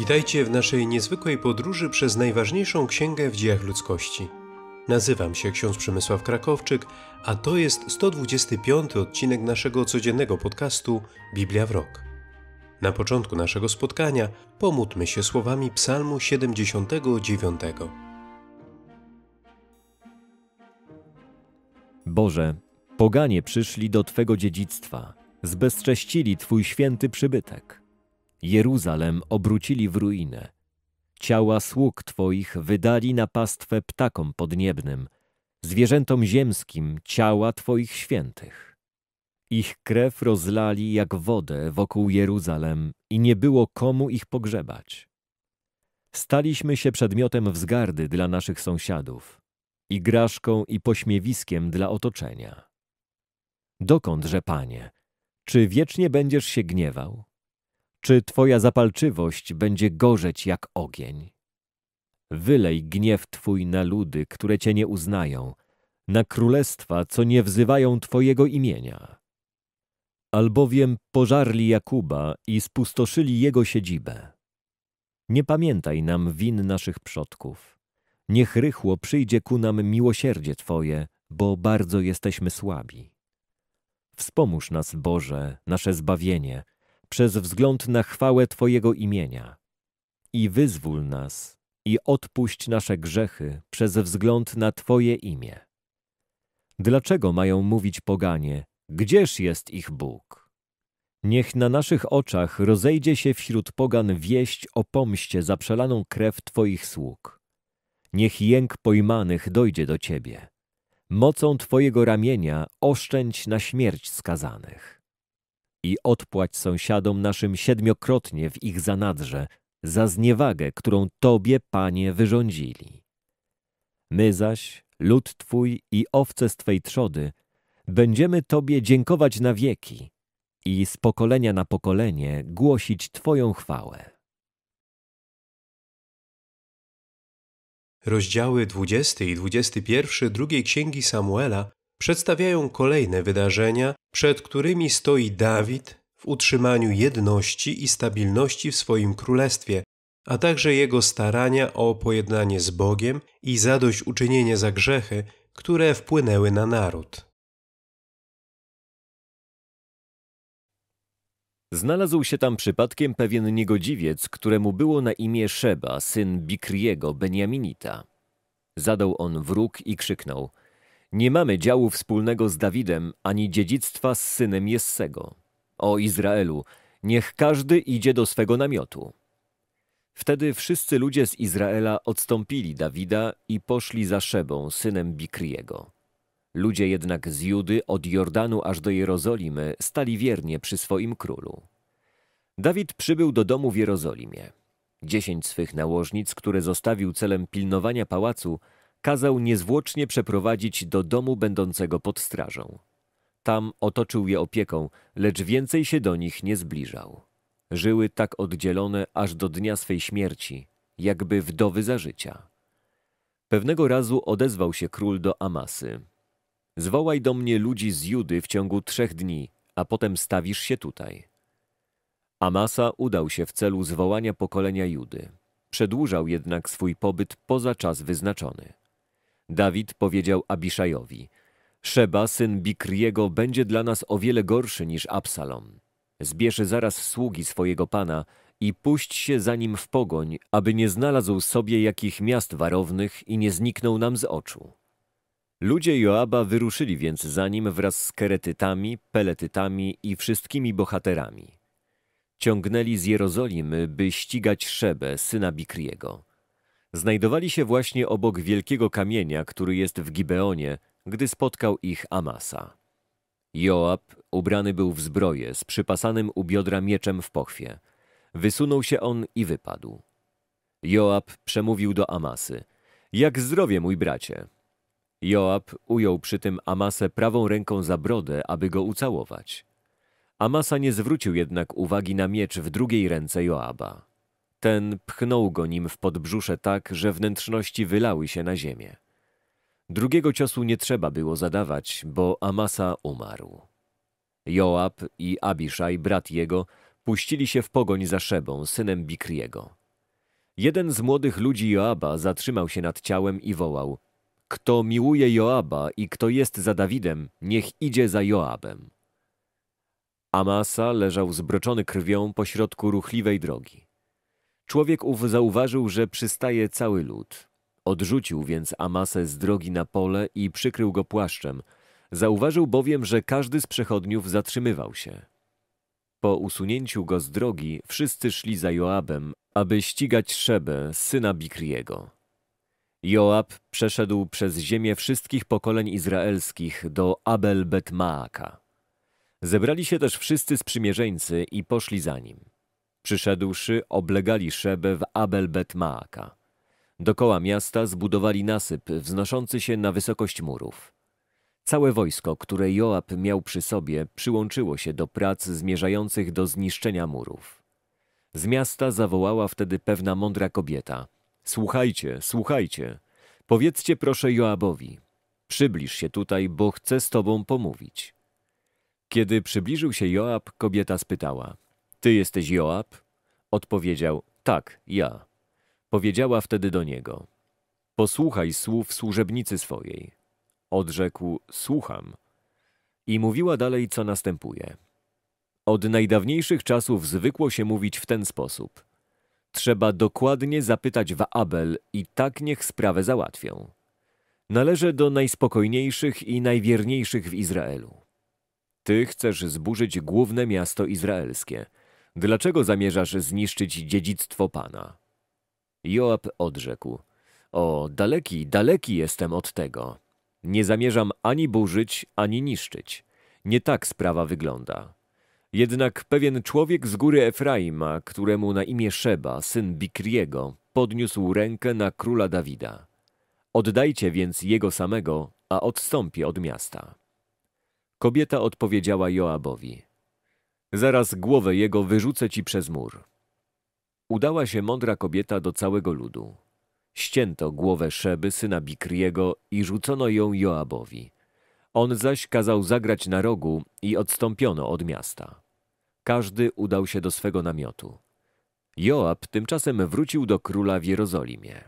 Witajcie w naszej niezwykłej podróży przez najważniejszą księgę w dziejach ludzkości. Nazywam się ksiądz Przemysław Krakowczyk, a to jest 125 odcinek naszego codziennego podcastu Biblia w Rok. Na początku naszego spotkania pomódlmy się słowami Psalmu 79. Boże, poganie przyszli do Twego dziedzictwa, zbezcześcili Twój święty przybytek. Jeruzalem obrócili w ruinę. Ciała sług Twoich wydali na pastwę ptakom podniebnym, zwierzętom ziemskim ciała Twoich świętych. Ich krew rozlali jak wodę wokół Jeruzalem i nie było komu ich pogrzebać. Staliśmy się przedmiotem wzgardy dla naszych sąsiadów, igraszką i pośmiewiskiem dla otoczenia. Dokądże, Panie, czy wiecznie będziesz się gniewał? czy Twoja zapalczywość będzie gorzeć jak ogień. Wylej gniew Twój na ludy, które Cię nie uznają, na królestwa, co nie wzywają Twojego imienia. Albowiem pożarli Jakuba i spustoszyli jego siedzibę. Nie pamiętaj nam win naszych przodków. Niech rychło przyjdzie ku nam miłosierdzie Twoje, bo bardzo jesteśmy słabi. Wspomóż nas, Boże, nasze zbawienie, przez wzgląd na chwałę Twojego imienia. I wyzwól nas i odpuść nasze grzechy przez wzgląd na Twoje imię. Dlaczego mają mówić poganie, gdzież jest ich Bóg? Niech na naszych oczach rozejdzie się wśród pogan wieść o pomście za przelaną krew Twoich sług. Niech jęk pojmanych dojdzie do Ciebie. Mocą Twojego ramienia oszczędź na śmierć skazanych i odpłać sąsiadom naszym siedmiokrotnie w ich zanadrze za zniewagę, którą Tobie, Panie, wyrządzili. My zaś, lud Twój i owce z Twej trzody, będziemy Tobie dziękować na wieki i z pokolenia na pokolenie głosić Twoją chwałę. Rozdziały 20 i 21 drugiej księgi Samuela przedstawiają kolejne wydarzenia, przed którymi stoi Dawid w utrzymaniu jedności i stabilności w swoim królestwie, a także jego starania o pojednanie z Bogiem i zadośćuczynienie za grzechy, które wpłynęły na naród. Znalazł się tam przypadkiem pewien niegodziwiec, któremu było na imię Szeba, syn Bikriego, Beniaminita. Zadał on wróg i krzyknął – nie mamy działu wspólnego z Dawidem, ani dziedzictwa z synem Jessego. O Izraelu, niech każdy idzie do swego namiotu. Wtedy wszyscy ludzie z Izraela odstąpili Dawida i poszli za Szebą, synem Bikriego. Ludzie jednak z Judy od Jordanu aż do Jerozolimy stali wiernie przy swoim królu. Dawid przybył do domu w Jerozolimie. Dziesięć swych nałożnic, które zostawił celem pilnowania pałacu, kazał niezwłocznie przeprowadzić do domu będącego pod strażą. Tam otoczył je opieką, lecz więcej się do nich nie zbliżał. Żyły tak oddzielone aż do dnia swej śmierci, jakby wdowy za życia. Pewnego razu odezwał się król do Amasy. Zwołaj do mnie ludzi z Judy w ciągu trzech dni, a potem stawisz się tutaj. Amasa udał się w celu zwołania pokolenia Judy. Przedłużał jednak swój pobyt poza czas wyznaczony. Dawid powiedział Abiszajowi, Szeba, syn Bikriego, będzie dla nas o wiele gorszy niż Absalom. Zbierz zaraz sługi swojego pana i puść się za nim w pogoń, aby nie znalazł sobie jakich miast warownych i nie zniknął nam z oczu. Ludzie Joaba wyruszyli więc za nim wraz z Keretytami, Peletytami i wszystkimi bohaterami. Ciągnęli z Jerozolimy, by ścigać Szebę, syna Bikriego znajdowali się właśnie obok wielkiego kamienia, który jest w Gibeonie, gdy spotkał ich Amasa. Joab ubrany był w zbroję z przypasanym u biodra mieczem w pochwie. Wysunął się on i wypadł. Joab przemówił do Amasy. Jak zdrowie, mój bracie! Joab ujął przy tym Amasę prawą ręką za brodę, aby go ucałować. Amasa nie zwrócił jednak uwagi na miecz w drugiej ręce Joaba. Ten pchnął go nim w podbrzusze tak, że wnętrzności wylały się na ziemię. Drugiego ciosu nie trzeba było zadawać, bo Amasa umarł. Joab i Abiszaj, brat jego, puścili się w pogoń za Szebą, synem Bikriego. Jeden z młodych ludzi Joaba zatrzymał się nad ciałem i wołał Kto miłuje Joaba i kto jest za Dawidem, niech idzie za Joabem. Amasa leżał zbroczony krwią pośrodku ruchliwej drogi. Człowiek ów zauważył, że przystaje cały lud. Odrzucił więc Amasę z drogi na pole i przykrył go płaszczem. Zauważył bowiem, że każdy z przechodniów zatrzymywał się. Po usunięciu go z drogi wszyscy szli za Joabem, aby ścigać Szebę, syna Bikriego. Joab przeszedł przez ziemię wszystkich pokoleń izraelskich do abel betmaaka Zebrali się też wszyscy sprzymierzeńcy i poszli za nim. Przyszedłszy, oblegali Szebę w Abel Bet Maaka. Dokoła miasta zbudowali nasyp wznoszący się na wysokość murów. Całe wojsko, które Joab miał przy sobie, przyłączyło się do prac zmierzających do zniszczenia murów. Z miasta zawołała wtedy pewna mądra kobieta. Słuchajcie, słuchajcie, powiedzcie proszę Joabowi, przybliż się tutaj, bo chcę z tobą pomówić. Kiedy przybliżył się Joab, kobieta spytała – ty jesteś Joab? Odpowiedział, tak, ja. Powiedziała wtedy do niego, posłuchaj słów służebnicy swojej. Odrzekł, słucham. I mówiła dalej, co następuje. Od najdawniejszych czasów zwykło się mówić w ten sposób. Trzeba dokładnie zapytać w Abel i tak niech sprawę załatwią. Należę do najspokojniejszych i najwierniejszych w Izraelu. Ty chcesz zburzyć główne miasto izraelskie – Dlaczego zamierzasz zniszczyć dziedzictwo Pana? Joab odrzekł. O, daleki, daleki jestem od tego. Nie zamierzam ani burzyć, ani niszczyć. Nie tak sprawa wygląda. Jednak pewien człowiek z góry Efraima, któremu na imię Szeba, syn Bikriego, podniósł rękę na króla Dawida. Oddajcie więc jego samego, a odstąpię od miasta. Kobieta odpowiedziała Joabowi. Zaraz głowę jego wyrzucę ci przez mur. Udała się mądra kobieta do całego ludu. Ścięto głowę Szeby, syna Bikriego i rzucono ją Joabowi. On zaś kazał zagrać na rogu i odstąpiono od miasta. Każdy udał się do swego namiotu. Joab tymczasem wrócił do króla w Jerozolimie.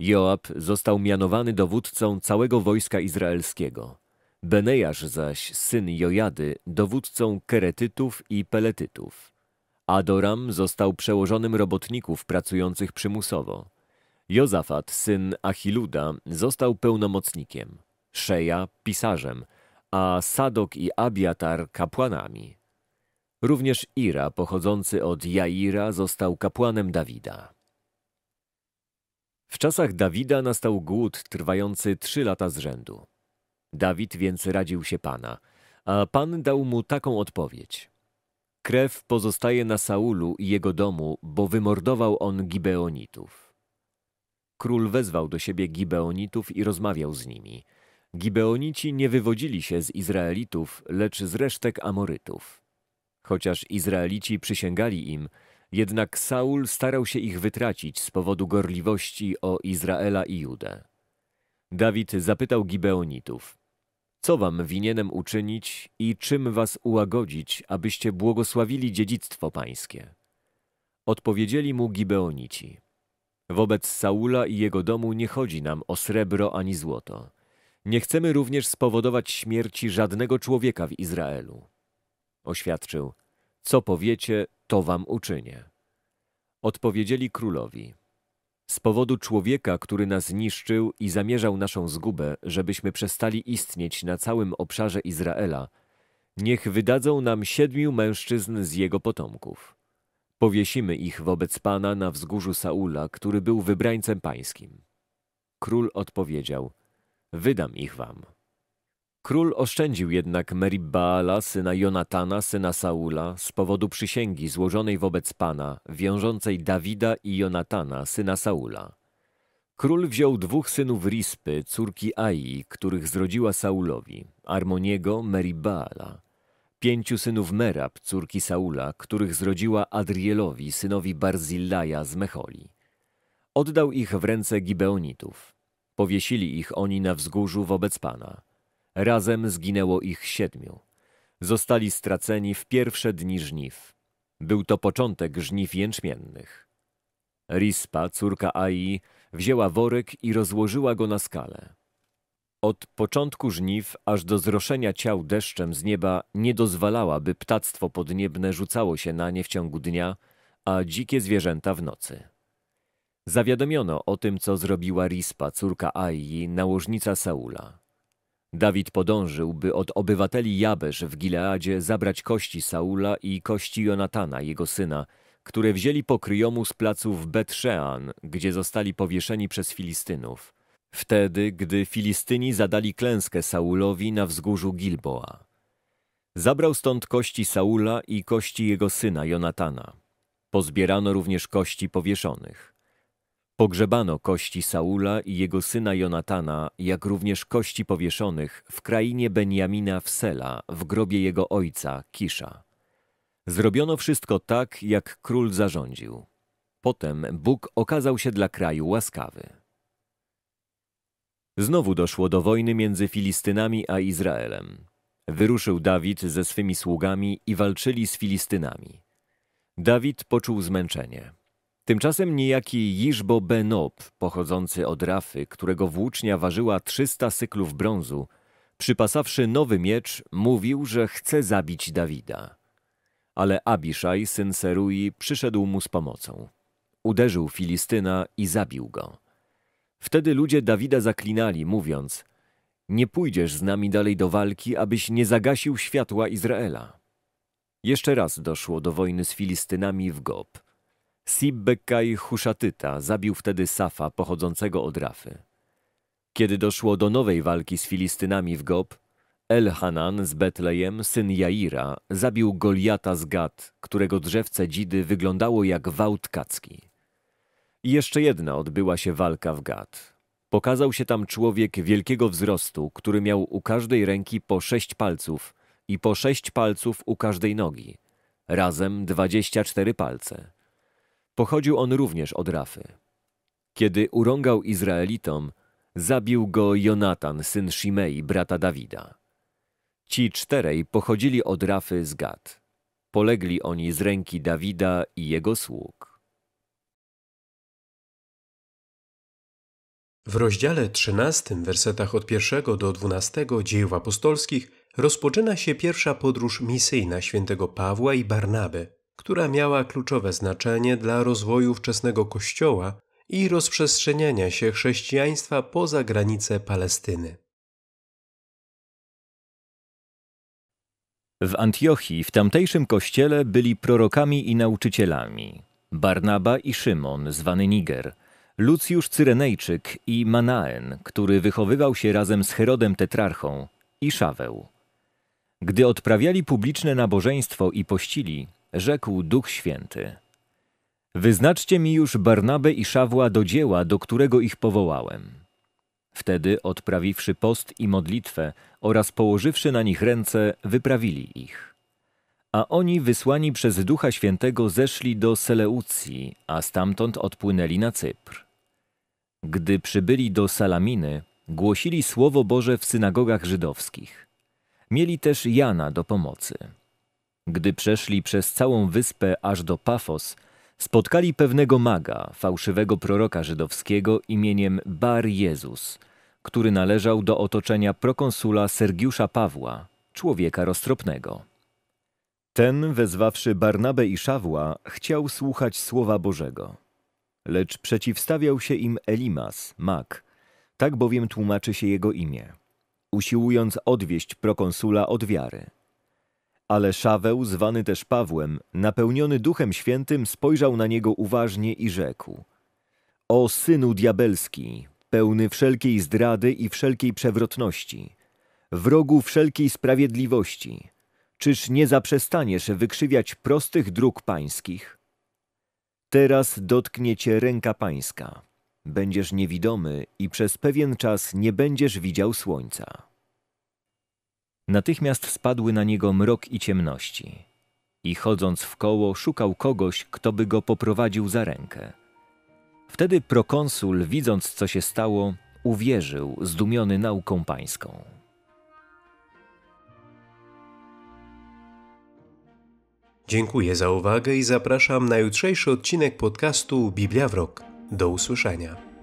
Joab został mianowany dowódcą całego wojska izraelskiego. Benejasz zaś, syn Jojady, dowódcą Keretytów i Peletytów. Adoram został przełożonym robotników pracujących przymusowo. Jozafat, syn Achiluda, został pełnomocnikiem, Szeja pisarzem, a Sadok i Abiatar kapłanami. Również Ira, pochodzący od Jaira, został kapłanem Dawida. W czasach Dawida nastał głód trwający trzy lata z rzędu. Dawid więc radził się Pana, a Pan dał mu taką odpowiedź. Krew pozostaje na Saulu i jego domu, bo wymordował on Gibeonitów. Król wezwał do siebie Gibeonitów i rozmawiał z nimi. Gibeonici nie wywodzili się z Izraelitów, lecz z resztek Amorytów. Chociaż Izraelici przysięgali im, jednak Saul starał się ich wytracić z powodu gorliwości o Izraela i Judę. Dawid zapytał Gibeonitów, co wam winienem uczynić i czym was ułagodzić, abyście błogosławili dziedzictwo pańskie? Odpowiedzieli mu Gibeonici. Wobec Saula i jego domu nie chodzi nam o srebro ani złoto. Nie chcemy również spowodować śmierci żadnego człowieka w Izraelu. Oświadczył, co powiecie, to wam uczynię. Odpowiedzieli królowi. Z powodu człowieka, który nas niszczył i zamierzał naszą zgubę, żebyśmy przestali istnieć na całym obszarze Izraela, niech wydadzą nam siedmiu mężczyzn z jego potomków. Powiesimy ich wobec Pana na wzgórzu Saula, który był wybrańcem pańskim. Król odpowiedział, wydam ich wam. Król oszczędził jednak Meribbaala, syna Jonatana, syna Saula, z powodu przysięgi złożonej wobec Pana, wiążącej Dawida i Jonatana, syna Saula. Król wziął dwóch synów Rispy, córki Ai, których zrodziła Saulowi, Armoniego, Meribbaala. Pięciu synów Merab, córki Saula, których zrodziła Adrielowi, synowi Barzillaja z Mecholi. Oddał ich w ręce Gibeonitów. Powiesili ich oni na wzgórzu wobec Pana. Razem zginęło ich siedmiu. Zostali straceni w pierwsze dni żniw. Był to początek żniw jęczmiennych. Rispa, córka Ai, wzięła worek i rozłożyła go na skalę. Od początku żniw aż do zroszenia ciał deszczem z nieba nie dozwalała, by ptactwo podniebne rzucało się na nie w ciągu dnia, a dzikie zwierzęta w nocy. Zawiadomiono o tym, co zrobiła Rispa, córka Ai, nałożnica Saula. Dawid podążył, by od obywateli Jabesz w Gileadzie zabrać kości Saula i kości Jonatana, jego syna, które wzięli po kryjomu z placów Betrzean, gdzie zostali powieszeni przez Filistynów. Wtedy, gdy Filistyni zadali klęskę Saulowi na wzgórzu Gilboa. Zabrał stąd kości Saula i kości jego syna Jonatana. Pozbierano również kości powieszonych. Pogrzebano kości Saula i jego syna Jonatana, jak również kości powieszonych w krainie Benjamina w Sela, w grobie jego ojca, Kisza. Zrobiono wszystko tak, jak król zarządził. Potem Bóg okazał się dla kraju łaskawy. Znowu doszło do wojny między Filistynami a Izraelem. Wyruszył Dawid ze swymi sługami i walczyli z Filistynami. Dawid poczuł zmęczenie. Tymczasem niejaki Jiżbo Benob, pochodzący od Rafy, którego włócznia ważyła 300 syklów brązu, przypasawszy nowy miecz, mówił, że chce zabić Dawida. Ale Abiszaj, syn Serui, przyszedł mu z pomocą. Uderzył Filistyna i zabił go. Wtedy ludzie Dawida zaklinali, mówiąc Nie pójdziesz z nami dalej do walki, abyś nie zagasił światła Izraela. Jeszcze raz doszło do wojny z Filistynami w Gob. Sibbekaj Huszatyta zabił wtedy Safa pochodzącego od Rafy. Kiedy doszło do nowej walki z Filistynami w Gob, Elhanan z Betlejem, syn Jaira, zabił Goliata z Gad, którego drzewce dzidy wyglądało jak wałt kacki. I jeszcze jedna odbyła się walka w Gad. Pokazał się tam człowiek wielkiego wzrostu, który miał u każdej ręki po sześć palców i po sześć palców u każdej nogi, razem dwadzieścia cztery palce. Pochodził on również od Rafy. Kiedy urągał Izraelitom, zabił go Jonatan, syn Shimei, brata Dawida. Ci czterej pochodzili od Rafy z Gad. Polegli oni z ręki Dawida i jego sług. W rozdziale 13, wersetach od 1 do 12 dziejów apostolskich rozpoczyna się pierwsza podróż misyjna świętego Pawła i Barnaby która miała kluczowe znaczenie dla rozwoju wczesnego Kościoła i rozprzestrzeniania się chrześcijaństwa poza granice Palestyny. W Antiochii w tamtejszym kościele byli prorokami i nauczycielami Barnaba i Szymon, zwany Niger, Lucjusz Cyrenejczyk i Manaen, który wychowywał się razem z Herodem Tetrarchą i Szaweł. Gdy odprawiali publiczne nabożeństwo i pościli, rzekł Duch Święty. Wyznaczcie mi już Barnabę i Szawła do dzieła, do którego ich powołałem. Wtedy, odprawiwszy post i modlitwę oraz położywszy na nich ręce, wyprawili ich. A oni, wysłani przez Ducha Świętego, zeszli do Seleucji, a stamtąd odpłynęli na Cypr. Gdy przybyli do Salaminy, głosili Słowo Boże w synagogach żydowskich. Mieli też Jana do pomocy. Gdy przeszli przez całą wyspę aż do Pafos, spotkali pewnego maga, fałszywego proroka żydowskiego imieniem Bar Jezus, który należał do otoczenia prokonsula Sergiusza Pawła, człowieka roztropnego. Ten, wezwawszy Barnabę i Szawła, chciał słuchać Słowa Bożego. Lecz przeciwstawiał się im Elimas, mag, tak bowiem tłumaczy się jego imię, usiłując odwieść prokonsula od wiary. Ale Szaweł, zwany też Pawłem, napełniony Duchem Świętym, spojrzał na niego uważnie i rzekł: O synu diabelski, pełny wszelkiej zdrady i wszelkiej przewrotności, wrogu wszelkiej sprawiedliwości, czyż nie zaprzestaniesz wykrzywiać prostych dróg pańskich? Teraz dotknie cię ręka pańska. Będziesz niewidomy i przez pewien czas nie będziesz widział słońca. Natychmiast spadły na niego mrok i ciemności. I chodząc w koło, szukał kogoś, kto by go poprowadził za rękę. Wtedy prokonsul, widząc co się stało, uwierzył, zdumiony nauką pańską. Dziękuję za uwagę i zapraszam na jutrzejszy odcinek podcastu Biblia w Rok. Do usłyszenia.